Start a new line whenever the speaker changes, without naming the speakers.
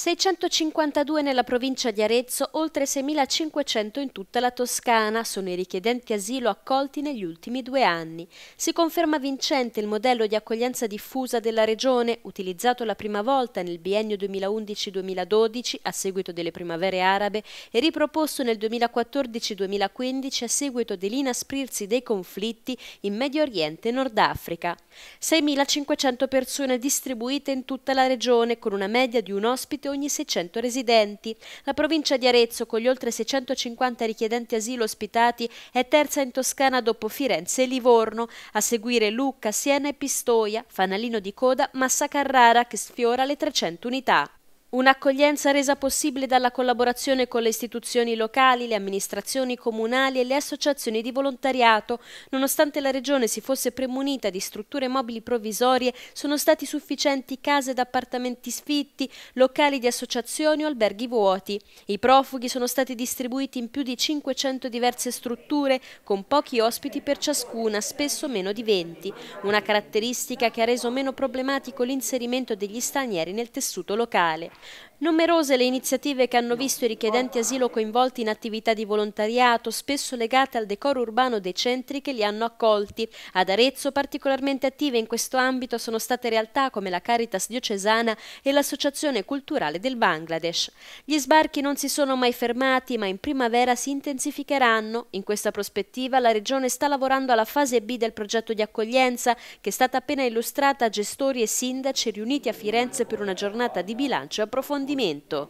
652 nella provincia di Arezzo, oltre 6.500 in tutta la Toscana sono i richiedenti asilo accolti negli ultimi due anni. Si conferma vincente il modello di accoglienza diffusa della Regione, utilizzato la prima volta nel biennio 2011-2012 a seguito delle primavere arabe e riproposto nel 2014-2015 a seguito dell'inasprirsi dei conflitti in Medio Oriente e Nord Africa. 6.500 persone distribuite in tutta la Regione con una media di un ospite ogni 600 residenti. La provincia di Arezzo, con gli oltre 650 richiedenti asilo ospitati, è terza in Toscana dopo Firenze e Livorno, a seguire Lucca, Siena e Pistoia, fanalino di coda Massa Carrara che sfiora le 300 unità. Un'accoglienza resa possibile dalla collaborazione con le istituzioni locali, le amministrazioni comunali e le associazioni di volontariato. Nonostante la Regione si fosse premunita di strutture mobili provvisorie, sono stati sufficienti case ed appartamenti sfitti, locali di associazioni o alberghi vuoti. I profughi sono stati distribuiti in più di 500 diverse strutture, con pochi ospiti per ciascuna, spesso meno di 20. Una caratteristica che ha reso meno problematico l'inserimento degli stranieri nel tessuto locale. Numerose le iniziative che hanno visto i richiedenti asilo coinvolti in attività di volontariato, spesso legate al decoro urbano dei centri che li hanno accolti. Ad Arezzo particolarmente attive in questo ambito sono state realtà come la Caritas diocesana e l'Associazione Culturale del Bangladesh. Gli sbarchi non si sono mai fermati, ma in primavera si intensificheranno. In questa prospettiva la Regione sta lavorando alla fase B del progetto di accoglienza che è stata appena illustrata a gestori e sindaci riuniti a Firenze per una giornata di bilancio a approfondimento.